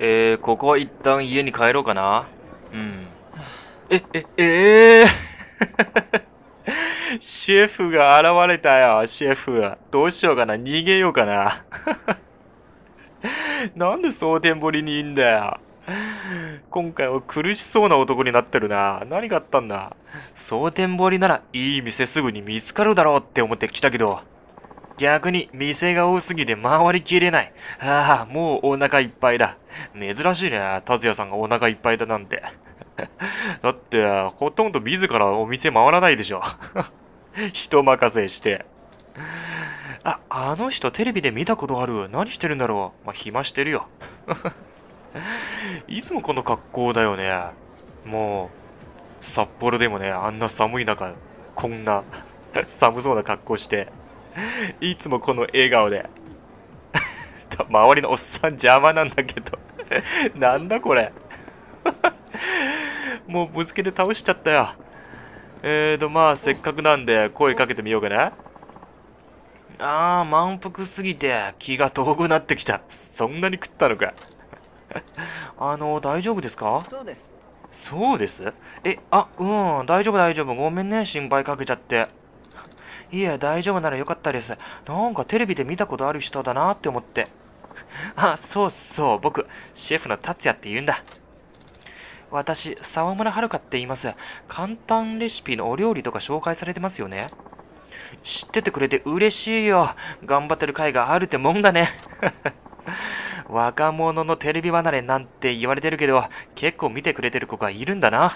えー、ここは一旦家に帰ろうかな。うん。え、え、ええー、シェフが現れたよ、シェフ。どうしようかな、逃げようかな。なんで蒼天堀にいんだよ。今回は苦しそうな男になってるな。何があったんだ蒼天堀ならいい店すぐに見つかるだろうって思って来たけど。逆に店が多すぎて回りきれない。ああ、もうお腹いっぱいだ。珍しいね、達也さんがお腹いっぱいだなんて。だって、ほとんど自らお店回らないでしょ。人任せして。あ、あの人テレビで見たことある。何してるんだろう。まあ、暇してるよ。いつもこの格好だよね。もう、札幌でもね、あんな寒い中、こんな寒そうな格好して。いつもこの笑顔で 周りのおっさん邪魔なんだけどなんだこれもうぶつけて倒しちゃったよ。えーと、まあ、せっかくなんで声かけてみようかな。あー、満腹すぎて気が遠くなってきた。そんなに食ったのか。あの、大丈夫ですかそうです。そうですえ、あ、うん、大丈夫大丈夫。ごめんね、心配かけちゃって。いえ、大丈夫ならよかったです。なんかテレビで見たことある人だなって思って。あ、そうそう、僕、シェフの達也って言うんだ。私、沢村遥って言います。簡単レシピのお料理とか紹介されてますよね。知っててくれて嬉しいよ。頑張ってる甲斐があるってもんだね。若者のテレビ離れなんて言われてるけど、結構見てくれてる子がいるんだな。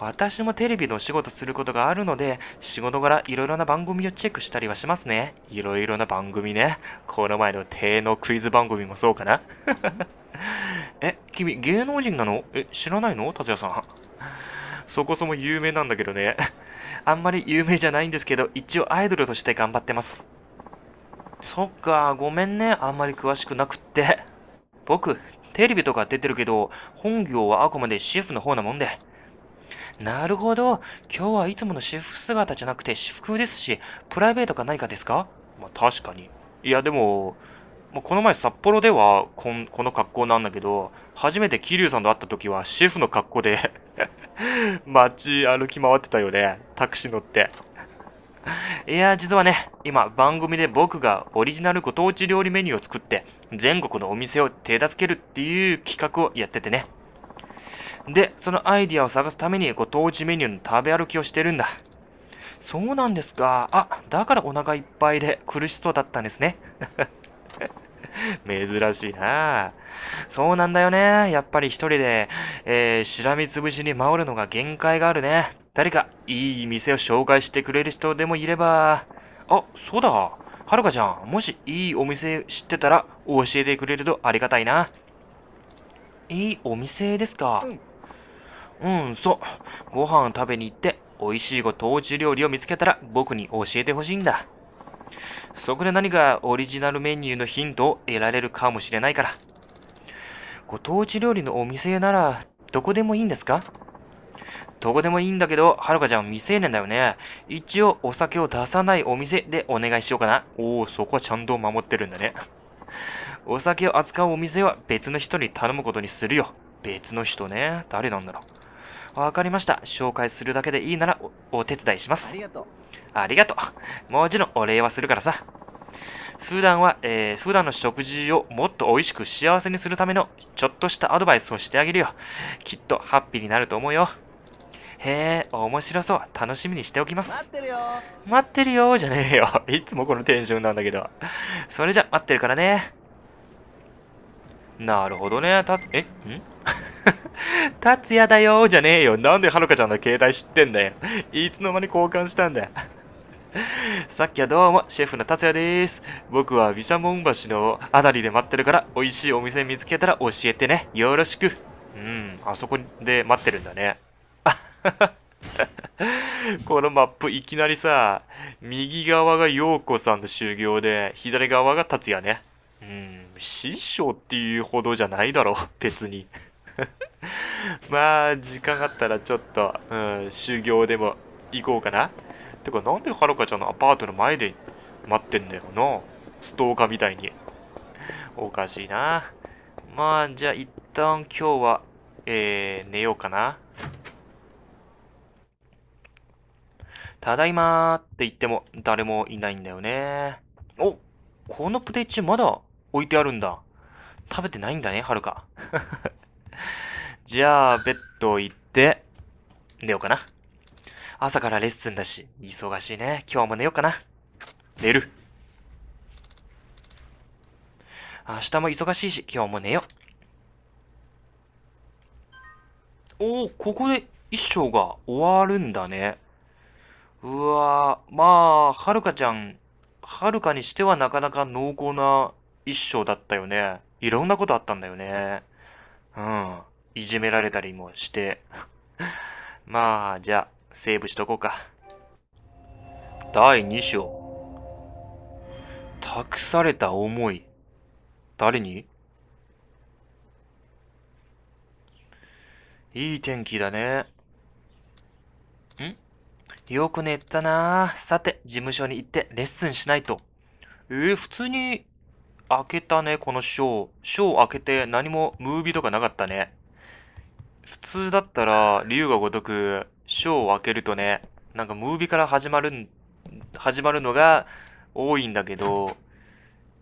私もテレビのお仕事することがあるので、仕事柄いろいろな番組をチェックしたりはしますね。いろいろな番組ね。この前の帝のクイズ番組もそうかな。え、君芸能人なのえ、知らないの達也さん。そこそも有名なんだけどね。あんまり有名じゃないんですけど、一応アイドルとして頑張ってます。そっか、ごめんね。あんまり詳しくなくって。僕、テレビとか出てるけど、本業はあくまでシェフの方なもんで。なるほど。今日はいつもの私服姿じゃなくて私服ですし、プライベートか何かですかまあ確かに。いやでも、もうこの前札幌ではこんこの格好なんだけど、初めて桐生さんと会った時はシェフの格好で 街歩き回ってたよね。タクシー乗って。いや、実はね、今番組で僕がオリジナルご当地料理メニューを作って、全国のお店を手助けるっていう企画をやっててね。で、そのアイディアを探すためにご当地メニューの食べ歩きをしてるんだ。そうなんですか。あ、だからお腹いっぱいで苦しそうだったんですね。珍しいなそうなんだよね。やっぱり一人で、えー、しらみつぶしに回るのが限界があるね。誰か、いい店を紹介してくれる人でもいれば、あ、そうだ。はるかちゃん、もしいいお店知ってたら教えてくれるとありがたいな。いいお店ですか、うんうん、そう。ご飯を食べに行って、美味しいご当地料理を見つけたら僕に教えてほしいんだ。そこで何かオリジナルメニューのヒントを得られるかもしれないから。ご当地料理のお店ならどこでもいいんですかどこでもいいんだけど、はるかちゃん未成年だよね。一応お酒を出さないお店でお願いしようかな。おお、そこはちゃんと守ってるんだね。お酒を扱うお店は別の人に頼むことにするよ。別の人ね。誰なんだろう。わかりました。紹介するだけでいいならお、お手伝いします。ありがとう。ありがとう。もちろんお礼はするからさ。普段は、えー、普段の食事をもっと美味しく幸せにするためのちょっとしたアドバイスをしてあげるよ。きっとハッピーになると思うよ。へえ、面白そう。楽しみにしておきます。待ってるよ。待ってるよ、じゃねえよ。いつもこのテンションなんだけど。それじゃ、待ってるからね。なるほどね。た、えん 達也だよじゃねえよ。なんではるかちゃんの携帯知ってんだよ。いつの間に交換したんだよ。さっきはどうも、シェフの達也です。僕は毘沙門橋のあたりで待ってるから、美味しいお店見つけたら教えてね。よろしく。うん、あそこで待ってるんだね。あ このマップいきなりさ、右側が陽子さんの修行で、左側が達也ね。師匠っていうほどじゃないだろう、別に。まあ、時間があったらちょっと、うん、修行でも行こうかな。てか、なんではるかちゃんのアパートの前で待ってんだよな。ストーカーみたいに。おかしいな。まあ、じゃあ一旦今日は、えー、寝ようかな。ただいまーって言っても誰もいないんだよね。おこのプレイ中まだ置いてあるんだ。食べてないんだね、はるか。じゃあ、ベッド行って、寝ようかな。朝からレッスンだし、忙しいね。今日も寝ようかな。寝る。明日も忙しいし、今日も寝よう。おお、ここで一章が終わるんだね。うわまあ、はるかちゃん、はるかにしてはなかなか濃厚な一生だったよね。いろんなことあったんだよね。うん。いじめられたりもして。まあ、じゃあ、セーブしとこうか。第2章。託された思い。誰にいい天気だね。んよく寝たなさて、事務所に行ってレッスンしないと。えー、普通に開けたね、このショー。ショー開けて何もムービーとかなかったね。普通だったら、竜が如く、ショーを開けるとね、なんかムービーから始まる、始まるのが多いんだけど、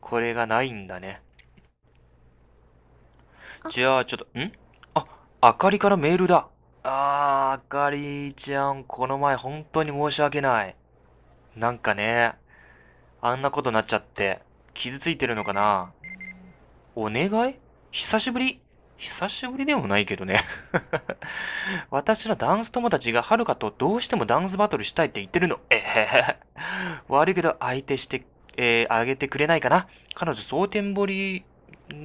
これがないんだね。じゃあ、ちょっと、んあ、あかりからメールだ。あー、あかりちゃん、この前本当に申し訳ない。なんかね、あんなことなっちゃって。傷ついてるのかなお願い久しぶり久しぶりでもないけどね 私らダンス友達がはるかとどうしてもダンスバトルしたいって言ってるの。えへへ。悪いけど相手して、えー、あげてくれないかな。彼女、蒼天堀道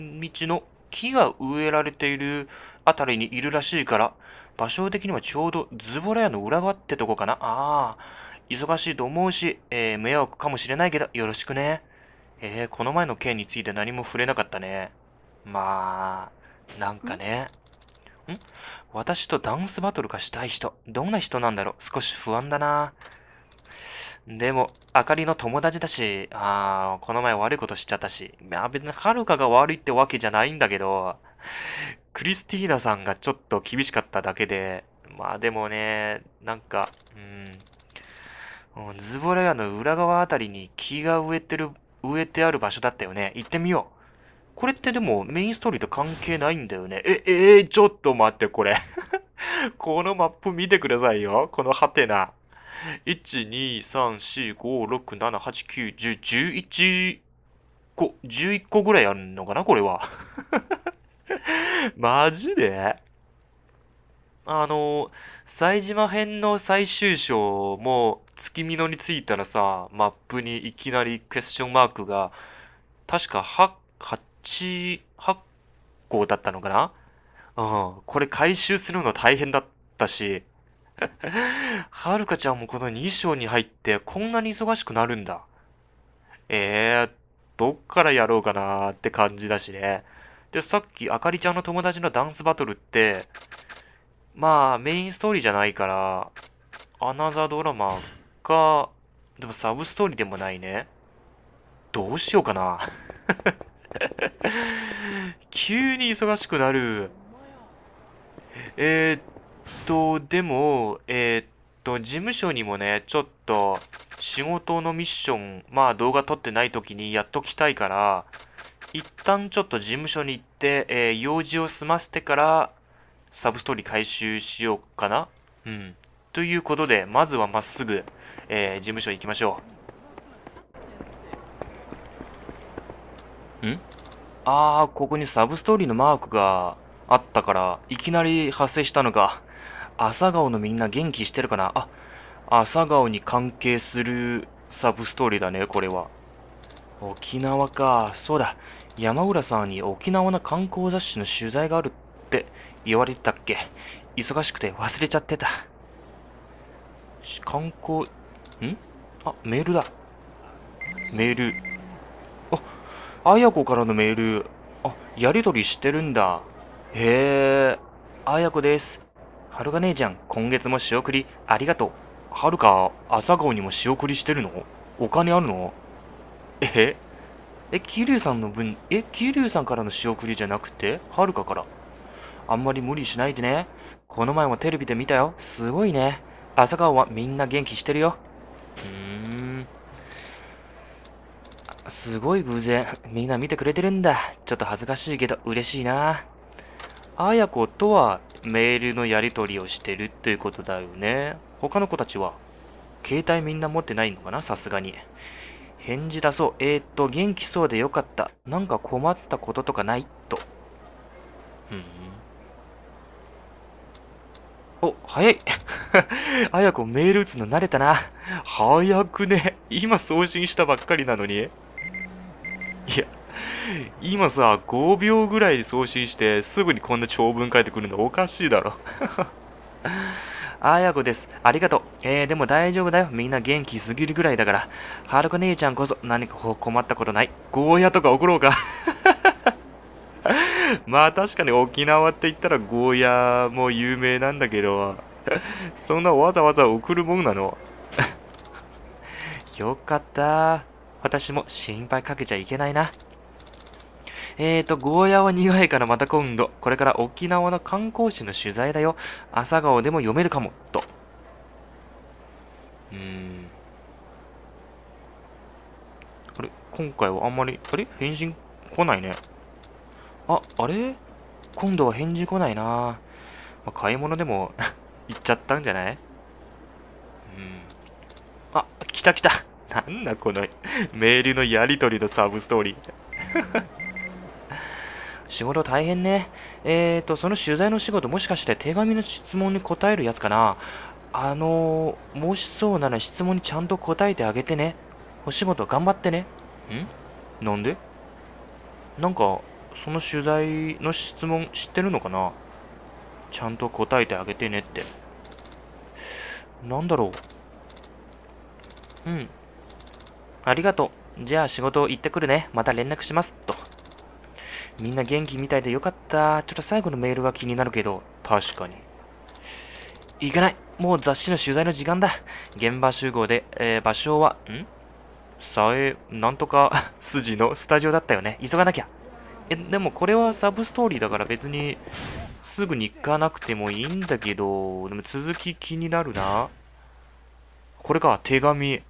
の木が植えられているあたりにいるらしいから、場所的にはちょうどズボラ屋の裏側ってとこかな。ああ、忙しいと思うし、えー、迷惑かもしれないけど、よろしくね。えこの前の件について何も触れなかったね。まあ、なんかね。ん私とダンスバトルがしたい人。どんな人なんだろう少し不安だな。でも、あかりの友達だし、ああ、この前悪いことしちゃったし、まあ別にはるかが悪いってわけじゃないんだけど、クリスティーナさんがちょっと厳しかっただけで、まあでもね、なんか、うん、ズボラ屋の裏側あたりに気が植えてる植えてある場所だったよね。行ってみよう。これってでもメインストーリーと関係ないんだよね。え、えー、ちょっと待って、これ このマップ見てくださいよ。このハテナ。1,2,3,4,5,6,7,8,9,10,11個、11個ぐらいあるのかなこれは マジであの、冴島編の最終章も、月見野に着いたらさ、マップにいきなりクエスチョンマークが、確か8、8、8個だったのかなうん。これ回収するの大変だったし、はるかちゃんもこの2章に入ってこんなに忙しくなるんだ。えー、どっからやろうかなーって感じだしね。で、さっきあかりちゃんの友達のダンスバトルって、まあ、メインストーリーじゃないから、アナザードラマか、でもサブストーリーでもないね。どうしようかな。急に忙しくなる。えー、っと、でも、えー、っと、事務所にもね、ちょっと、仕事のミッション、まあ動画撮ってない時にやっときたいから、一旦ちょっと事務所に行って、えー、用事を済ませてから、サブストーリー回収しようかなうん。ということで、まずはまっすぐ、えー、事務所行きましょう。んあー、ここにサブストーリーのマークがあったから、いきなり発生したのか。朝顔のみんな元気してるかなあ、朝顔に関係するサブストーリーだね、これは。沖縄か。そうだ。山浦さんに沖縄の観光雑誌の取材があるって言われてたっけ忙しくて忘れちゃってた。観光、んあ、メールだ。メール。あ、あやこからのメール。あ、やりとりしてるんだ。へえ、あやこです。はるか姉ちゃん、今月も仕送りありがとう。はるか、朝顔にも仕送りしてるのお金あるのええ、桐生さんの分、え、桐生さんからの仕送りじゃなくて、はるかから。あんまり無理しないでね。この前もテレビで見たよ。すごいね。朝顔はみんな元気してるよ。うーん。すごい偶然。みんな見てくれてるんだ。ちょっと恥ずかしいけど嬉しいな。あや子とはメールのやり取りをしてるっていうことだよね。他の子たちは携帯みんな持ってないのかなさすがに。返事だそう。えー、っと、元気そうでよかった。なんか困ったこととかないお、早い。あやこメール打つの慣れたな。早くね。今送信したばっかりなのに。いや、今さ、5秒ぐらいで送信して、すぐにこんな長文書いてくるのおかしいだろ。あやこです。ありがとう。えー、でも大丈夫だよ。みんな元気すぎるぐらいだから。はるこ姉ちゃんこそ何か困ったことない。ゴーヤとか送ろうか まあ確かに沖縄って言ったらゴーヤーも有名なんだけど、そんなわざわざ送るもんなの よかった。私も心配かけちゃいけないな。えーと、ゴーヤーは苦いからまた今度。これから沖縄の観光地の取材だよ。朝顔でも読めるかも、と。うーん。あれ今回はあんまり、あれ返信来ないね。あ、あれ今度は返事来ないな、まあ、買い物でも 行っちゃったんじゃないうん。あ、来た来た。なんだこのメールのやりとりのサブストーリー 仕事大変ね。えーと、その取材の仕事もしかして手紙の質問に答えるやつかなあのー、もしそうなら質問にちゃんと答えてあげてね。お仕事頑張ってね。んなんでなんか、その取材の質問知ってるのかなちゃんと答えてあげてねって。なんだろう。うん。ありがとう。じゃあ仕事行ってくるね。また連絡します。と。みんな元気みたいでよかった。ちょっと最後のメールが気になるけど、確かに。行かない。もう雑誌の取材の時間だ。現場集合で、えー、場所は、んさえ、なんとか 筋のスタジオだったよね。急がなきゃ。え、でもこれはサブストーリーだから別にすぐに行かなくてもいいんだけど、でも続き気になるな。これか、手紙。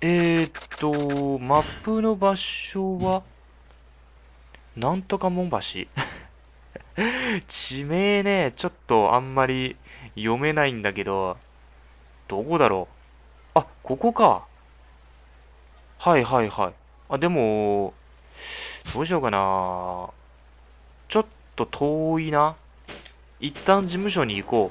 えー、っと、マップの場所は、なんとか門橋 地名ね、ちょっとあんまり読めないんだけど、どこだろう。あ、ここか。はいはいはい。あ、でも、どうしようかなちょっと遠いな。一旦事務所に行こ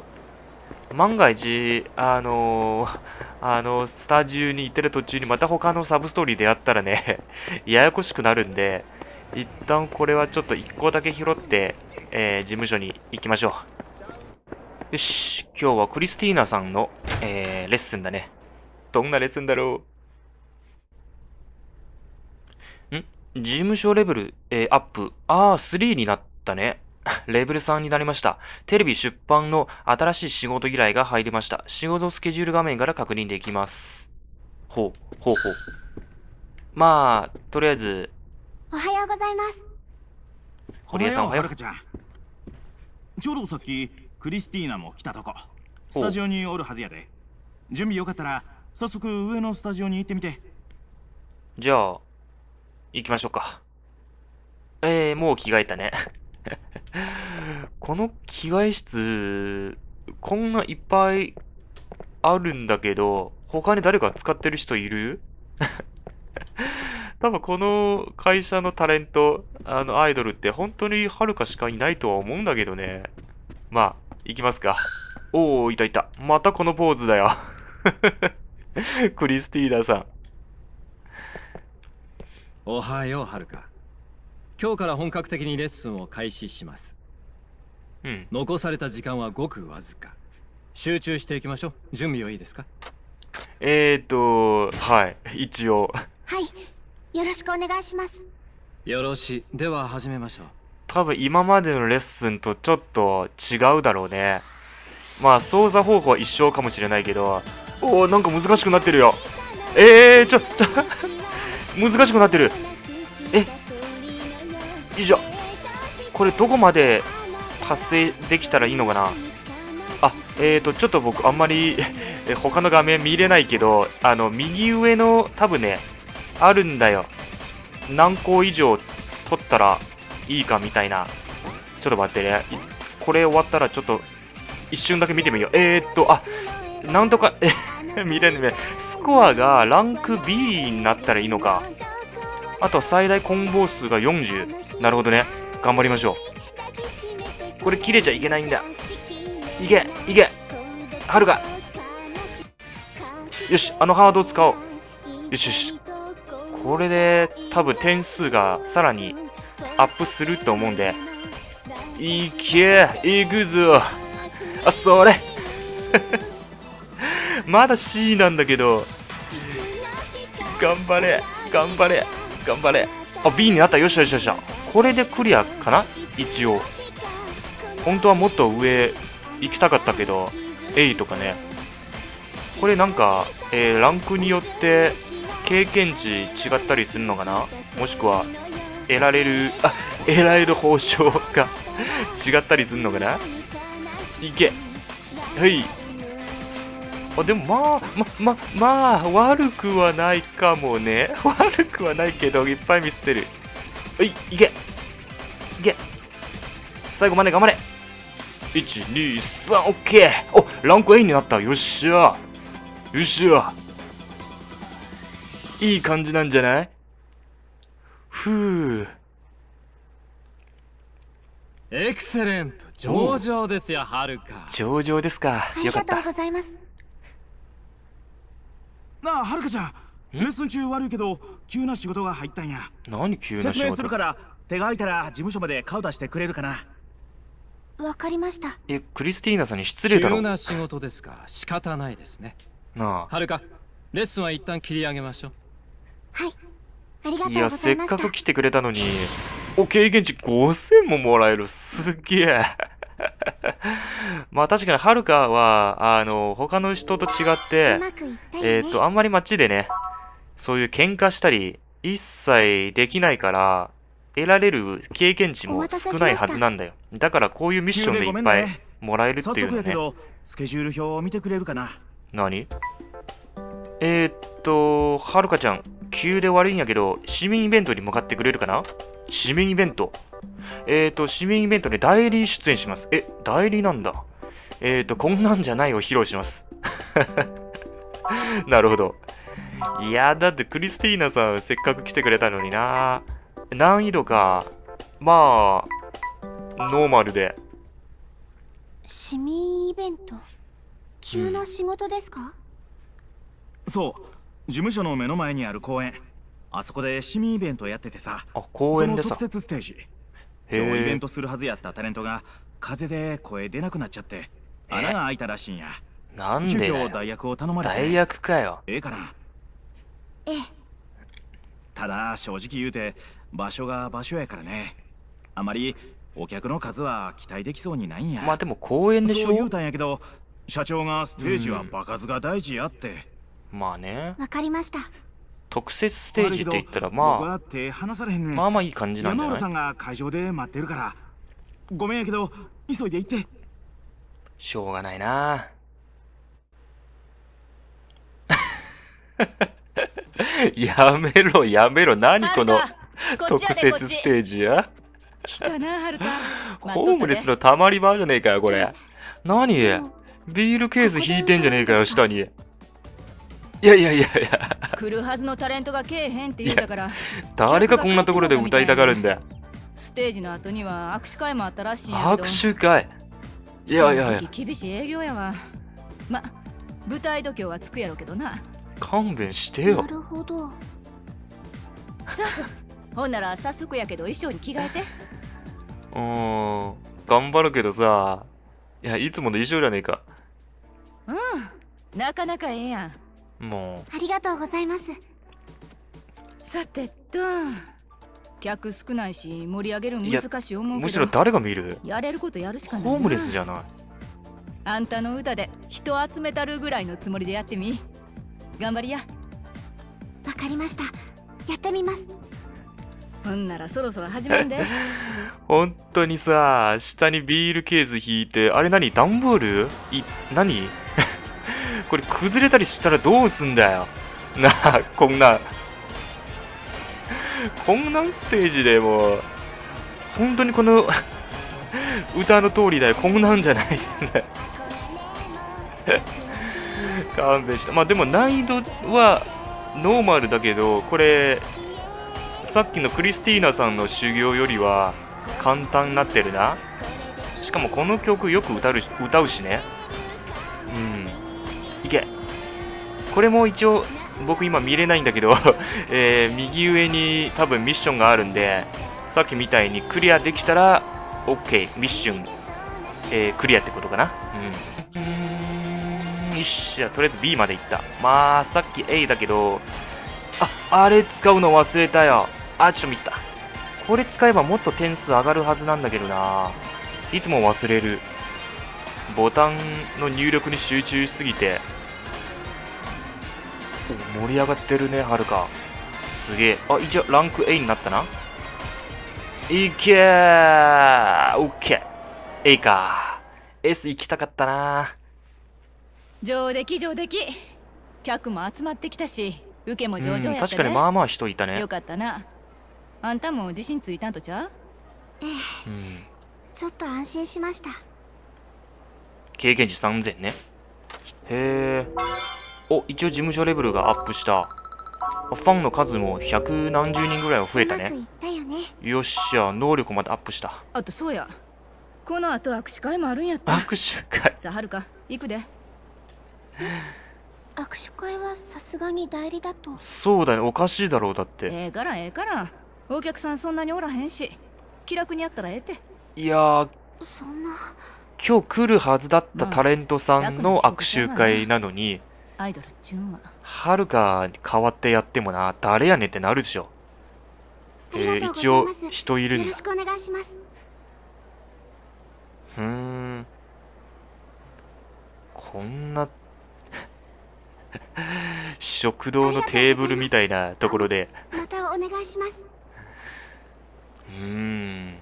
う。万が一、あのー、あの、スタジオに行ってる途中にまた他のサブストーリーでやったらね ややこしくなるんで、一旦これはちょっと一個だけ拾って、えー、事務所に行きましょう。よし、今日はクリスティーナさんの、えー、レッスンだね。どんなレッスンだろう事務所レベル、えー、アップ。ああ、3になったね。レベル3になりました。テレビ出版の新しい仕事依頼が入りました。仕事スケジュール画面から確認できます。ほう、ほうほう。まあ、とりあえず。おはようございます。堀江さんおはよう。はちゃん。ちょうどさっき、クリスティーナも来たとこ。スタジオにおるはずやで。準備よかったら、早速上のスタジオに行ってみて。じゃあ、行きましょうか。えー、もう着替えたね。この着替え室、こんないっぱいあるんだけど、他に誰か使ってる人いる 多分この会社のタレント、あのアイドルって本当にはるかしかいないとは思うんだけどね。まあ、行きますか。おお、いたいた。またこのポーズだよ クリスティーダさん。おはようはるか今日から本格的にレッスンを開始しますうん残された時間はごくわずか集中していきましょう準備はいいですかえっ、ー、とはい一応はいよろしくお願いしますよろしいでは始めましょう多分今までのレッスンとちょっと違うだろうねまあ操作方法は一緒かもしれないけどおおなんか難しくなってるよえー、ちょっと難しくなってるえよいしょこれどこまで達成できたらいいのかなあえーとちょっと僕あんまり他の画面見れないけどあの右上の多分ねあるんだよ何個以上取ったらいいかみたいなちょっと待ってねこれ終わったらちょっと一瞬だけ見てみようえー、っとあなんとかえ 見れんねスコアがランク B になったらいいのかあとは最大コンボ数が40なるほどね頑張りましょうこれ切れちゃいけないんだいけいけはるかよしあのハードを使おうよしよしこれで多分点数がさらにアップすると思うんでいけいくぞあそれ まだ C なんだけど。頑張れ、頑張れ、頑張れ。あ、B になった。よしよしよし。これでクリアかな一応。本当はもっと上行きたかったけど、A とかね。これなんか、えー、ランクによって経験値違ったりするのかなもしくは、得られる、あ、得られる報奨が 違ったりするのかないけはいあでもまあまままあ悪くはないかもね 悪くはないけどいっぱい見捨てるはいいけいけ最後まで頑張れ123オッケーおランク A になったよっしゃよっしゃいい感じなんじゃないふうエクセレント上々ですよはるか上々ですかよかったありがとうございますなあはるかちゃんレッスン中悪いけど急な仕事が入ったんや何急な仕事説明するから手が空いたら事務所まで顔出してくれるかなわかりましたえクリスティーナさんに失礼だろ急な仕事ですか仕方ないですねなあはるかレッスンは一旦切り上げましょうはいありがとういやせっかく来てくれたのにお経験値5000ももらえるすげえ まあ確かにはるかは、あの、他の人と違って、えっ、と、あんまり街でね、そういう喧嘩したり、一切できないから、得られる経験値も少ないはずなんだよ。だからこういうミッションでいっぱいもらえるっていうのね。スケジュール表を見てくれるかな何えー、っと、はるかちゃん、急で悪いんやけど、市民イベントに向かってくれるかな市民イベントえっ、ー、と、市民イベントで代理出演します。え、代理なんだ。えっ、ー、と、こんなんじゃないを披露します。なるほど。いやだってクリスティーナさんせっかく来てくれたのにな難易度か。まあ、ノーマルで。市民イベント急な仕事ですか、うん、そう事務所の目の前にある公園あそこで市民イベントやっててさあ公園でさ特設ステージ今日イベントするはずやったタレントが風邪で声出なくなっちゃって穴が開いたらしいんやなんで代役を頼まれ大役かよええかなええただ正直言うて場所が場所やからねあまりお客の数は期待できそうにないんやまあでも公演でしょそう言うたんやけど社長がステージは場数が大事やって、うん、まあねわかりました特設ステージって言ったらまあ、ね、まあまあいい感じなんじゃない山さんが会場で待ってるからごめんやけど急いで行ってしょうがないな やめろやめろ何この特設ステージや来たなハルタホームレスのたまり場じゃねえかよこれ何ビールケース引いてんじゃねえかよ下にいやいやいやいや来るはずのタレントがけえへんって言ったから誰がこんなところで歌いたがるんだよステージの後には握手会もあったらしい握手会いやいやいや厳しい営業やわま舞台度胸はつくやろうけどな勘弁してよなるほどさあほんなら早速やけど衣装に着替えてうん頑張るけどさいやいつもの衣装じゃねえかうんなかなかええやんもうありがとうございますさてと客少ないし盛り上げる難しい思うむしろ誰が見るやれることやるしかないホームレスじゃないあんたの歌で人集めたるぐらいのつもりでやってみ頑張りやわかりましたやってみますほんならそろそろ始めんで 本当にさ下にビールケース引いてあれ何ダンボールい何これ崩れたりしたらどうすんだよ。なあ、こんな、こんなステージでもう、本当にこの歌の通りだよ。こんなんじゃないんだ勘弁して。まあでも難易度はノーマルだけど、これ、さっきのクリスティーナさんの修行よりは簡単になってるな。しかもこの曲よく歌う歌うしね。うん。いけこれも一応僕今見れないんだけど えー、右上に多分ミッションがあるんでさっきみたいにクリアできたら OK ミッション、えー、クリアってことかなうんよっしゃとりあえず B まで行ったまあさっき A だけどああれ使うの忘れたよあちょっとミスったこれ使えばもっと点数上がるはずなんだけどないつも忘れるボタンの入力に集中しすぎて盛り上がってるね、はるか。すげえ。あ、一応、ランク A になったな。いけーオッケー !A か。S 行きたかったな。上出来上出来。客も集まってきたし、受けも上々やったね、確かにまあまあ人いたね。よかったな。あんたも自信ついたんとちゃうええ、うん。ちょっと安心しました。経験値3000ね。へえ。お、一応事務所レベルがアップした。ファンの数も百何十人ぐらいは増えたね。よっしゃ、能力までアップした。あとそうや。この後握手会もあるんや握手会さはるか、行くで。握手会はさすがに代理だと。そうだね、おかしいだろう、だって。ええからええから。お客さんそんなにおらへんし、気楽にやったらええって。いやそんな。今日来るはずだったタレントさんの握手会なのに、まあアイドルチュンははるか変わってやってもな誰やねんってなるでしょえー、一応人いるんだよろしくお願いしますふんこんな食堂のテーブルみたいなところでまたお願いしますうん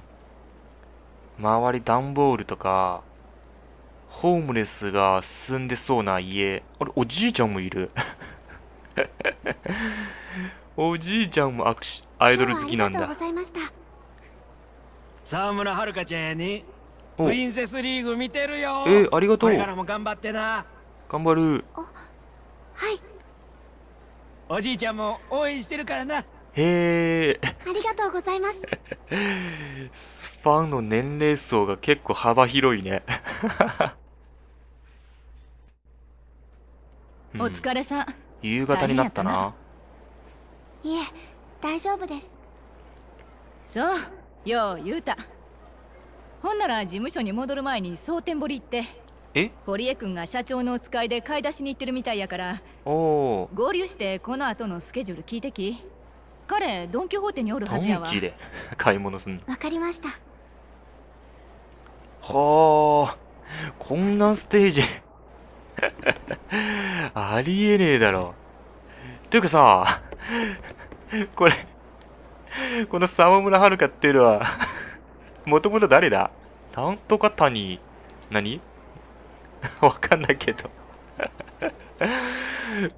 周り段ボールとかホームレスが住んでそうな家。あれ、おじいちゃんもいる。おじいちゃんもアクシアイドル好きなんだ。沢村春香ちゃんにプリンセスリーグ見てるよ。えー、ありがとう。これからも頑張ってな。頑張る。はい。おじいちゃんも応援してるからな。へえ。ありがとうございます。ファンの年齢層が結構幅広いねお疲れさん夕方になったないえ大丈夫ですそうよう言うたほんなら事務所に戻る前に蒼天堀行ってえ堀江君が社長のお使いで買い出しに行ってるみたいやからおお合流してこの後のスケジュール聞いてき彼ドン・キホーテにおるはずやわドンで 買い物すんわかりましたはあこんなステージ ありえねえだろ。というかさ、これ、この沢村遥っていうのは、もともと誰だなんとか谷、何 わかんないけど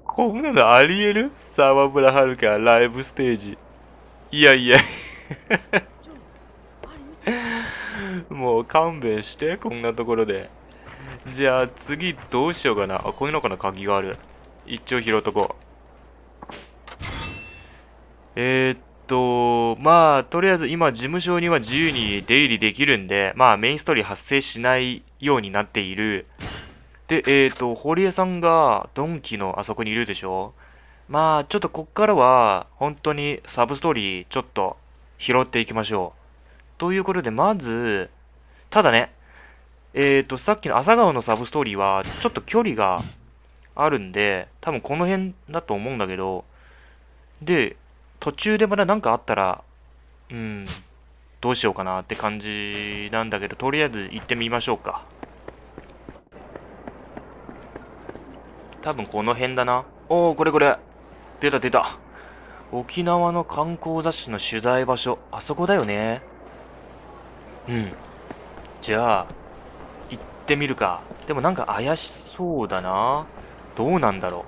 こんなのありえる沢村遥ライブステージ。いやいやもう勘弁して、こんなところで。じゃあ次どうしようかな。あ、こういうのかな鍵がある。一応拾っとこう。えー、っと、まあ、とりあえず今事務所には自由に出入りできるんで、まあメインストーリー発生しないようになっている。で、えー、っと、堀江さんがドンキのあそこにいるでしょまあ、ちょっとこっからは、本当にサブストーリーちょっと拾っていきましょう。ということで、まず、ただね、えっ、ー、と、さっきの朝顔のサブストーリーは、ちょっと距離があるんで、多分この辺だと思うんだけど、で、途中でまだ何かあったら、うん、どうしようかなって感じなんだけど、とりあえず行ってみましょうか。多分この辺だな。おお、これこれ。出た出た。沖縄の観光雑誌の取材場所、あそこだよね。うん。じゃあ、ってみるか。でもなんか怪しそうだな。どうなんだろ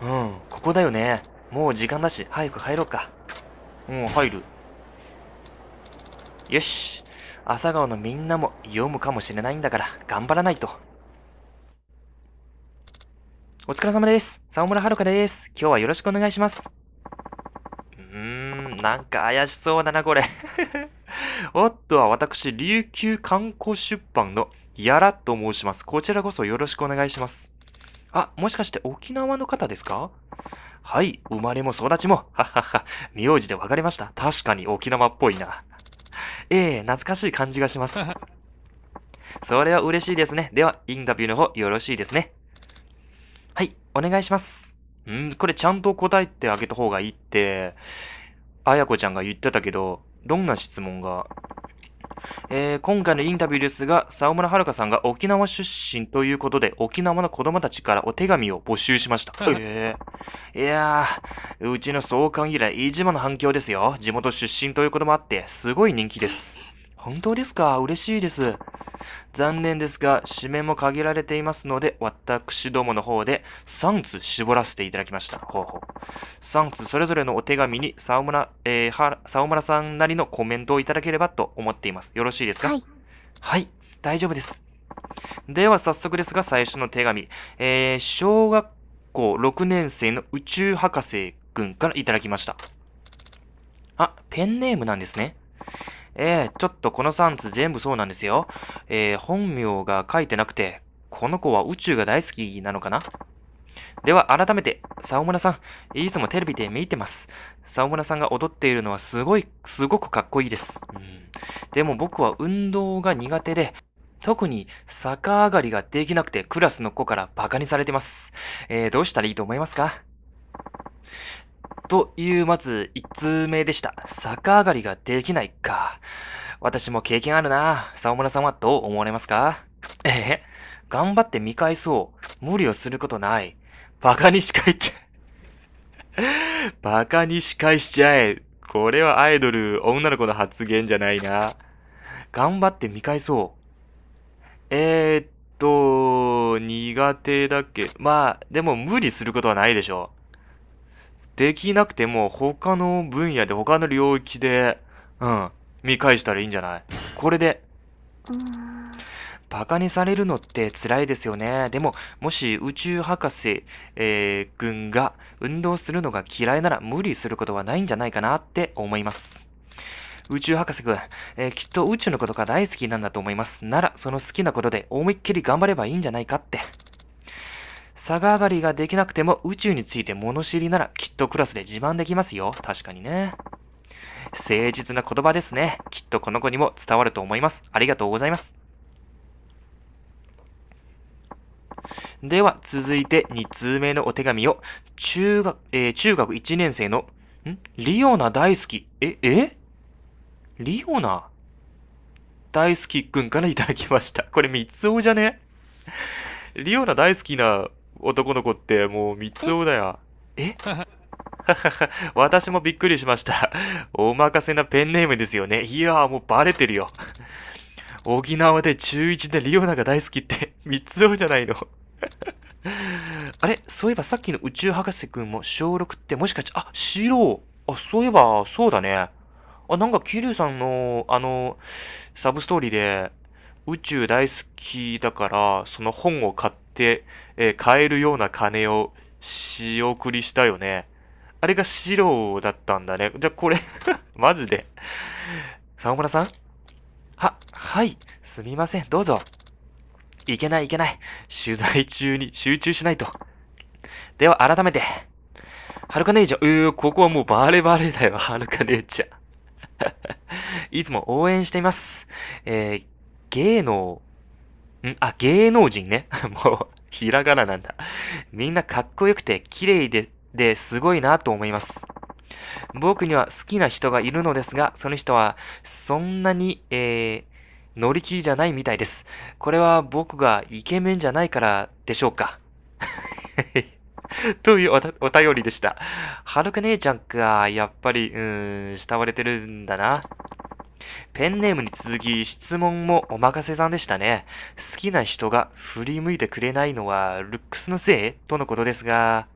う。うん、ここだよね。もう時間だし、早く入ろうか。うん、入る。よし。朝顔のみんなも読むかもしれないんだから、頑張らないと。お疲れ様です。沢村遥です。今日はよろしくお願いします。うーん、なんか怪しそうだな、これおっとは私、琉球観光出版のやらと申します。こちらこそよろしくお願いします。あ、もしかして沖縄の方ですかはい、生まれも育ちも、ははは、名字で分かりました。確かに沖縄っぽいな。ええー、懐かしい感じがします。それは嬉しいですね。では、インタビューの方、よろしいですね。はい、お願いします。んこれちゃんと答えてあげた方がいいって、あやこちゃんが言ってたけど、どんな質問がえー、今回のインタビューですが、沢村遥さんが沖縄出身ということで、沖縄の子供たちからお手紙を募集しました。えー、いやー、うちの創刊以来、飯島の反響ですよ。地元出身ということもあって、すごい人気です。本当ですか嬉しいです。残念ですが、締めも限られていますので、私どもの方で3つ絞らせていただきました。方法。3つそれぞれのお手紙に沢村、えー、沢村さんなりのコメントをいただければと思っています。よろしいですかはい、はい、大丈夫です。では早速ですが、最初の手紙。えー、小学校6年生の宇宙博士くんからいただきました。あ、ペンネームなんですね。えー、ちょっとこの3つ全部そうなんですよ。えー、本名が書いてなくて、この子は宇宙が大好きなのかなでは改めて、沢村さん、いつもテレビで見てます。沢村さんが踊っているのはすごい、すごくかっこいいです。うん、でも僕は運動が苦手で、特に逆上がりができなくてクラスの子からバカにされてます。えー、どうしたらいいと思いますかというまず一通目でした。逆上がりができないか。私も経験あるな。沢村さんはどう思われますかええ頑張って見返そう。無理をすることない。バカに仕返っちゃえ。バカに仕返しちゃえ。これはアイドル、女の子の発言じゃないな。頑張って見返そう。えー、っと、苦手だっけまあ、でも無理することはないでしょう。できなくても他の分野で他の領域で、うん、見返したらいいんじゃないこれで。バカにされるのって辛いですよね。でも、もし宇宙博士、えー、軍が運動するのが嫌いなら無理することはないんじゃないかなって思います。宇宙博士くん、えー、きっと宇宙のことが大好きなんだと思います。なら、その好きなことで思いっきり頑張ればいいんじゃないかって。逆上がりができなくても宇宙について物知りならきっとクラスで自慢できますよ。確かにね。誠実な言葉ですね。きっとこの子にも伝わると思います。ありがとうございます。では、続いて2通目のお手紙を、中学、えー、中学1年生の、んリオナ大好き。え、えリオナ大好きくんからいただきました。これ三つおじゃねリオナ大好きな男の子ってもう三つ男だよ。え 私もびっくりしました。お任せなペンネームですよね。いやーもうバレてるよ。沖縄で中1でリオナが大好きって三つ男じゃないの。あれそういえばさっきの宇宙博士くんも小6ってもしかして、あ、白あ、そういえば、そうだね。あ、なんか、桐生さんの、あの、サブストーリーで、宇宙大好きだから、その本を買って、えー、買えるような金を仕送りしたよね。あれが白だったんだね。じゃ、これ マジで。沢村さんは、はい、すみません、どうぞ。いけないいけない。取材中に集中しないと。では、改めて。はるか姉ちゃん、えー、ここはもうバレバレだよ、はるか姉ちゃん。いつも応援しています。えー、芸能んあ、芸能人ね。もう、ひらがななんだ。みんなかっこよくて綺麗で、で、すごいなと思います。僕には好きな人がいるのですが、その人はそんなに、えー、乗り気じゃないみたいです。これは僕がイケメンじゃないからでしょうか。というお便りでした。はるか姉ちゃんか、やっぱり、うーん、慕われてるんだな。ペンネームに続き質問もお任せさんでしたね。好きな人が振り向いてくれないのはルックスのせいとのことですが。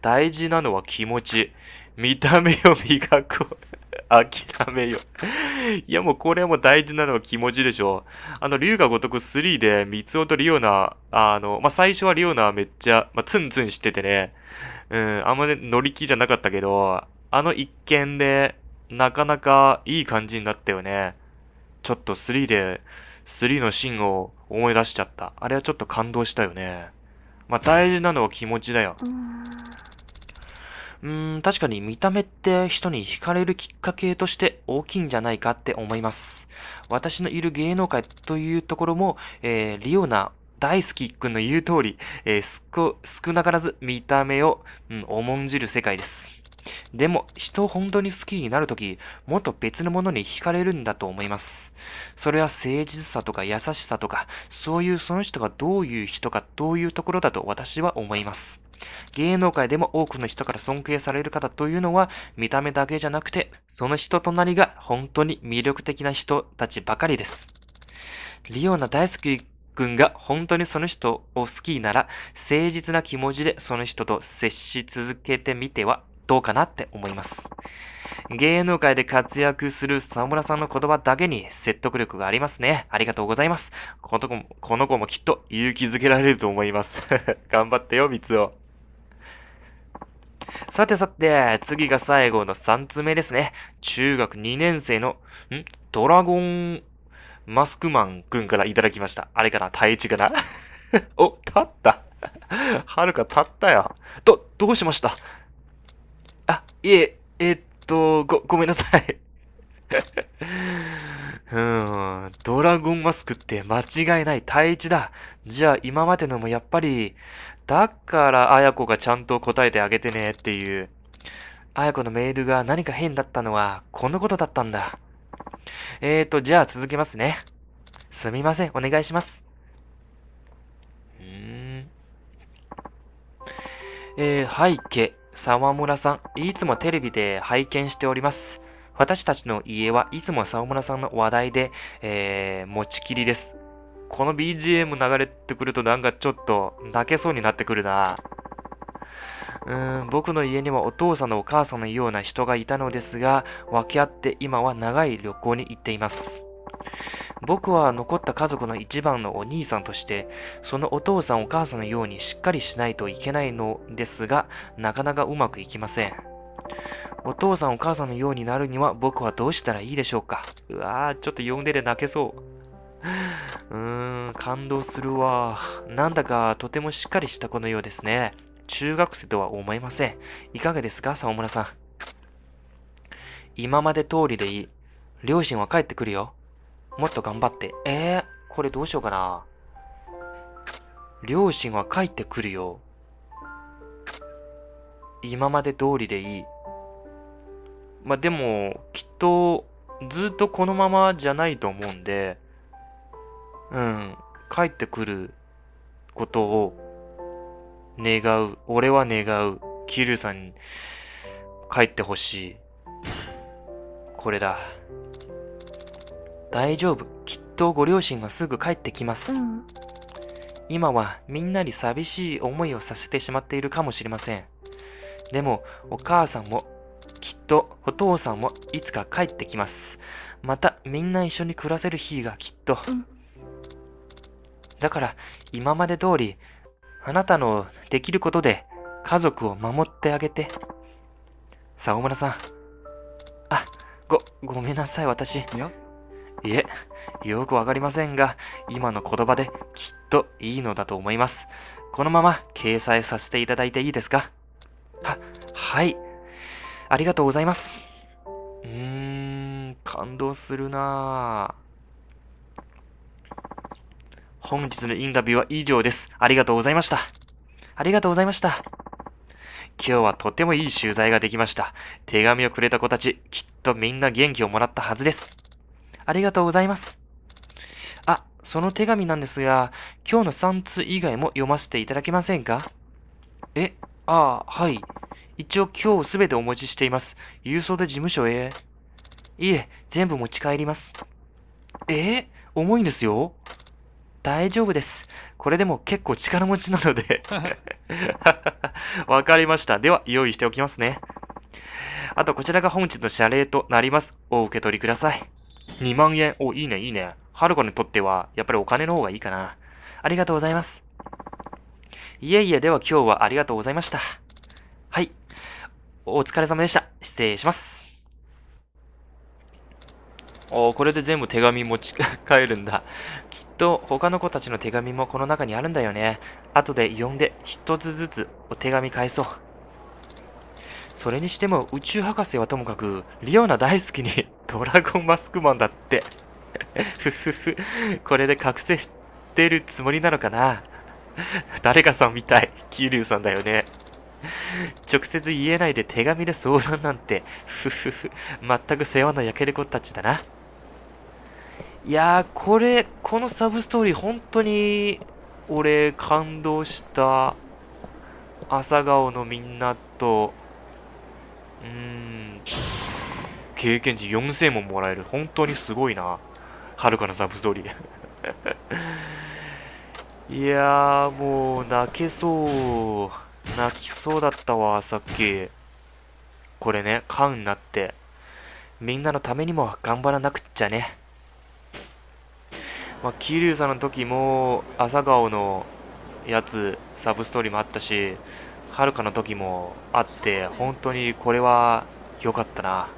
大事なのは気持ち。見た目を磨こう。諦めよ。いやもうこれはもう大事なのは気持ちでしょ。あの、竜が如く3で、三つとリオナ、あの、まあ、最初はリオナめっちゃ、まあ、ツンツンしててね。うん、あんまり乗り気じゃなかったけど、あの一見で、なかなかいい感じになったよね。ちょっと3で、3のシーンを思い出しちゃった。あれはちょっと感動したよね。まあ、大事なのは気持ちだよ。うーん、確かに見た目って人に惹かれるきっかけとして大きいんじゃないかって思います。私のいる芸能界というところも、えー、リオナ大好きくんの言う通り、えー、少なからず見た目を、うん、重んじる世界です。でも、人を本当に好きになるとき、もっと別のものに惹かれるんだと思います。それは誠実さとか優しさとか、そういうその人がどういう人か、どういうところだと私は思います。芸能界でも多くの人から尊敬される方というのは見た目だけじゃなくて、その人となりが本当に魅力的な人たちばかりです。リオナ大好き君が本当にその人を好きなら、誠実な気持ちでその人と接し続けてみてはどうかなって思います。芸能界で活躍する沢村さんの言葉だけに説得力がありますね。ありがとうございます。この子も、この子もきっと勇気づけられると思います。頑張ってよ、三つを。さてさて、次が最後の3つ目ですね。中学2年生の、んドラゴンマスクマン君からいただきました。あれかな太一かな お、立った。はるか立ったよ。ど、どうしましたあ、いえ、えー、っと、ご、ごめんなさい。うん、ドラゴンマスクって間違いない対一だ。じゃあ今までのもやっぱり、だからあや子がちゃんと答えてあげてねっていう。あや子のメールが何か変だったのは、このことだったんだ。えーと、じゃあ続けますね。すみません、お願いします。んー。えー、背景。沢村さん、いつもテレビで拝見しております。私たちの家はいつも沢村さんの話題で、えー、持ちきりです。この BGM 流れてくるとなんかちょっと泣けそうになってくるな。うーん僕の家にはお父さんのお母さんのような人がいたのですが、分け合って今は長い旅行に行っています。僕は残った家族の一番のお兄さんとして、そのお父さんお母さんのようにしっかりしないといけないのですが、なかなかうまくいきません。お父さんお母さんのようになるには僕はどうしたらいいでしょうかうわー、ちょっと読んでて泣けそう。うーん、感動するわ。なんだかとてもしっかりした子のようですね。中学生とは思えません。いかがですか、沢村さん。今まで通りでいい。両親は帰ってくるよ。もっと頑張って。えー、これどうしようかな。両親は帰ってくるよ。今まで通りでいい。まあ、でも、きっと、ずっとこのままじゃないと思うんで、うん、帰ってくることを願う。俺は願う。桐生さんに帰ってほしい。これだ。大丈夫。きっとご両親はすぐ帰ってきます。うん、今はみんなに寂しい思いをさせてしまっているかもしれません。でも、お母さんも、きっとお父さんもいつか帰ってきます。またみんな一緒に暮らせる日がきっと。うん、だから、今まで通り、あなたのできることで家族を守ってあげて。さあ、大村さん。あ、ご、ごめんなさい、私。いや、いえ、よくわかりませんが、今の言葉できっといいのだと思います。このまま掲載させていただいていいですかは、はい。ありがとうございます。うーん、感動するな本日のインタビューは以上です。ありがとうございました。ありがとうございました。今日はとてもいい取材ができました。手紙をくれた子たち、きっとみんな元気をもらったはずです。ありがとうございます。あ、その手紙なんですが、今日の3通以外も読ませていただけませんかえ、ああ、はい。一応今日すべてお持ちしています。郵送で事務所へ。いえ、全部持ち帰ります。え重いんですよ大丈夫です。これでも結構力持ちなのでわかりました。では、用意しておきますね。あと、こちらが本日の謝礼となります。お受け取りください。2万円。お、いいね、いいね。はるかにとっては、やっぱりお金の方がいいかな。ありがとうございます。いえいえ、では今日はありがとうございました。はい。お疲れ様でした。失礼します。おこれで全部手紙持ち 帰るんだ。きっと他の子たちの手紙もこの中にあるんだよね。後で読んで一つずつお手紙返そう。それにしても宇宙博士はともかく、リオナ大好きに ドラゴンマスクマンだって ふふふ、これで隠せてるつもりなのかな誰かさんみたい。桐生さんだよね。直接言えないで手紙で相談なんて、ふふふ、全く世話の焼ける子たちだな。いやー、これ、このサブストーリー、本当に、俺、感動した。朝顔のみんなと、うーん経験値4000ももらえる本当にすごいなはるかなサブストーリー いやもう泣けそう泣きそうだったわさっきこれね缶になってみんなのためにも頑張らなくっちゃねまあ桐生さんの時も朝顔のやつサブストーリーもあったしはるかの時もあって、本当にこれは良かったな。